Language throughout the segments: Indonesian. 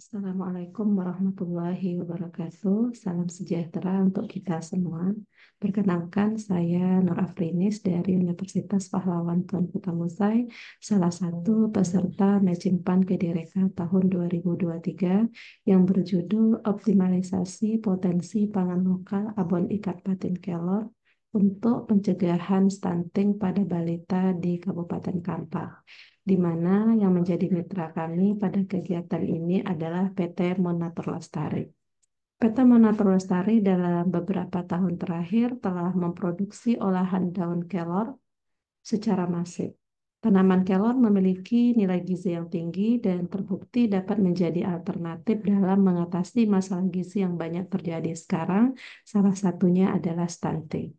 Assalamualaikum warahmatullahi wabarakatuh. Salam sejahtera untuk kita semua. Perkenalkan, saya Nur Afrinis dari Universitas Pahlawan Tuan Kota Musai, salah satu peserta Matching Pan KDRK tahun 2023 yang berjudul Optimalisasi Potensi Pangan Lokal Abon Ikat Patin Kelor untuk pencegahan stunting pada balita di Kabupaten Kampar, di mana yang menjadi mitra kami pada kegiatan ini adalah PT Monator Lestari. PT Monator Lestari dalam beberapa tahun terakhir telah memproduksi olahan daun kelor secara masif. Tanaman kelor memiliki nilai gizi yang tinggi dan terbukti dapat menjadi alternatif dalam mengatasi masalah gizi yang banyak terjadi sekarang, salah satunya adalah stunting.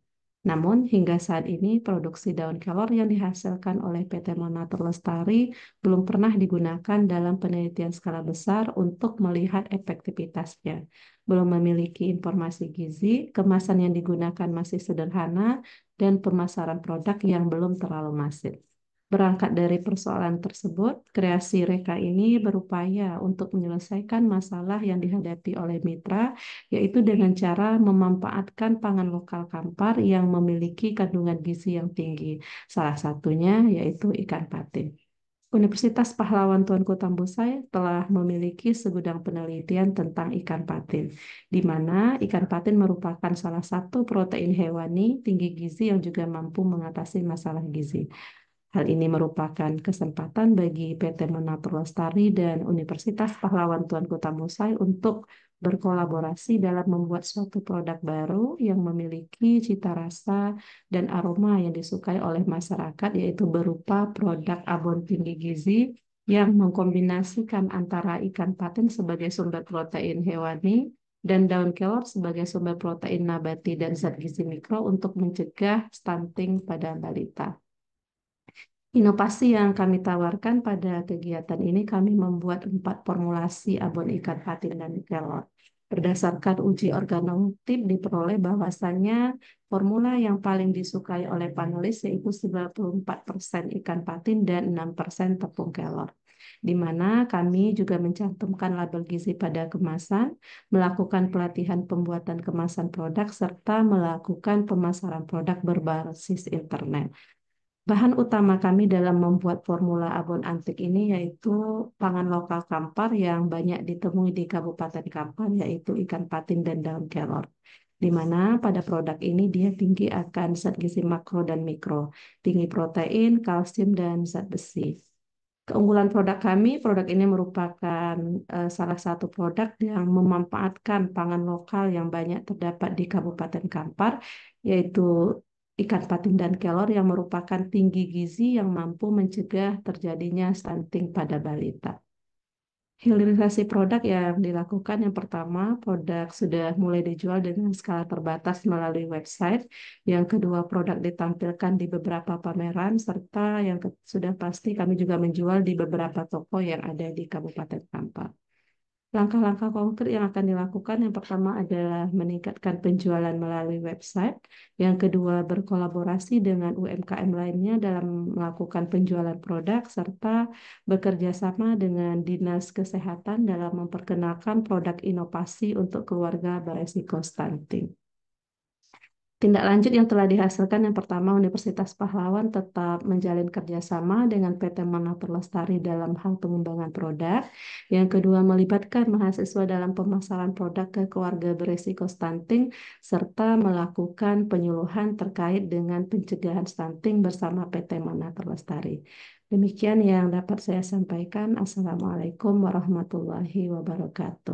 Namun, hingga saat ini produksi daun kelor yang dihasilkan oleh PT Monatur Lestari belum pernah digunakan dalam penelitian skala besar untuk melihat efektivitasnya. Belum memiliki informasi gizi, kemasan yang digunakan masih sederhana, dan pemasaran produk yang belum terlalu masif. Berangkat dari persoalan tersebut, kreasi Reka ini berupaya untuk menyelesaikan masalah yang dihadapi oleh mitra, yaitu dengan cara memanfaatkan pangan lokal Kampar yang memiliki kandungan gizi yang tinggi, salah satunya yaitu ikan patin. Universitas Pahlawan Tuanku Tambusai telah memiliki segudang penelitian tentang ikan patin, di mana ikan patin merupakan salah satu protein hewani tinggi gizi yang juga mampu mengatasi masalah gizi. Hal ini merupakan kesempatan bagi PT Menatur Lestari dan Universitas Pahlawan Tuan Kota Musai untuk berkolaborasi dalam membuat suatu produk baru yang memiliki cita rasa dan aroma yang disukai oleh masyarakat yaitu berupa produk abon tinggi gizi yang mengkombinasikan antara ikan patin sebagai sumber protein hewani dan daun kelor sebagai sumber protein nabati dan zat gizi mikro untuk mencegah stunting pada balita. Inovasi yang kami tawarkan pada kegiatan ini, kami membuat empat formulasi abon ikan patin dan kelor. Berdasarkan uji organotip diperoleh bahwasannya formula yang paling disukai oleh panelis yaitu 94% ikan patin dan 6% tepung kelor. Di mana kami juga mencantumkan label gizi pada kemasan, melakukan pelatihan pembuatan kemasan produk, serta melakukan pemasaran produk berbasis internet. Bahan utama kami dalam membuat formula abon antik ini yaitu pangan lokal Kampar yang banyak ditemui di Kabupaten Kampar yaitu ikan patin dan daun kelor. Di mana pada produk ini dia tinggi akan zat gizi makro dan mikro, tinggi protein, kalsium dan zat besi. Keunggulan produk kami, produk ini merupakan eh, salah satu produk yang memanfaatkan pangan lokal yang banyak terdapat di Kabupaten Kampar, yaitu ikan patin dan kelor yang merupakan tinggi gizi yang mampu mencegah terjadinya stunting pada balita. Hilirisasi produk yang dilakukan yang pertama, produk sudah mulai dijual dengan skala terbatas melalui website. Yang kedua, produk ditampilkan di beberapa pameran, serta yang sudah pasti kami juga menjual di beberapa toko yang ada di Kabupaten Kampar. Langkah-langkah konkret yang akan dilakukan yang pertama adalah meningkatkan penjualan melalui website, yang kedua berkolaborasi dengan UMKM lainnya dalam melakukan penjualan produk serta bekerja sama dengan dinas kesehatan dalam memperkenalkan produk inovasi untuk keluarga beresiko stunting. Tindak lanjut yang telah dihasilkan yang pertama Universitas Pahlawan tetap menjalin kerjasama dengan PT Monoper Lestari dalam hal pengembangan produk. Yang kedua melibatkan mahasiswa dalam pemasaran produk ke keluarga berisiko stunting serta melakukan penyuluhan terkait dengan pencegahan stunting bersama PT Monoper Lestari. Demikian yang dapat saya sampaikan. Assalamualaikum warahmatullahi wabarakatuh.